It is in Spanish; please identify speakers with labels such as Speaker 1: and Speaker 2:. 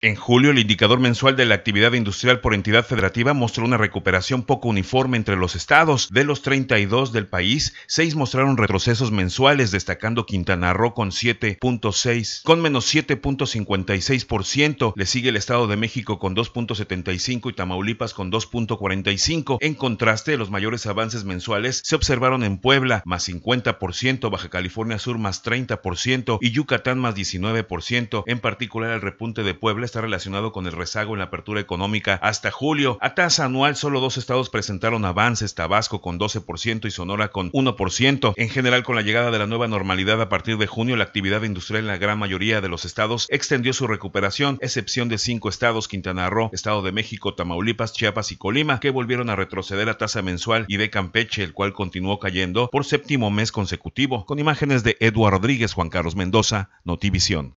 Speaker 1: En julio, el indicador mensual de la actividad industrial por entidad federativa mostró una recuperación poco uniforme entre los estados. De los 32 del país, 6 mostraron retrocesos mensuales, destacando Quintana Roo con 7.6, con menos 7.56%. Le sigue el Estado de México con 2.75 y Tamaulipas con 2.45. En contraste, los mayores avances mensuales se observaron en Puebla, más 50%, Baja California Sur más 30% y Yucatán más 19%. En particular, el repunte de Puebla está relacionado con el rezago en la apertura económica hasta julio. A tasa anual, solo dos estados presentaron avances, Tabasco con 12% y Sonora con 1%. En general, con la llegada de la nueva normalidad a partir de junio, la actividad industrial en la gran mayoría de los estados extendió su recuperación, excepción de cinco estados, Quintana Roo, Estado de México, Tamaulipas, Chiapas y Colima, que volvieron a retroceder a tasa mensual y de Campeche, el cual continuó cayendo por séptimo mes consecutivo. Con imágenes de Eduardo Rodríguez, Juan Carlos Mendoza, Notivisión.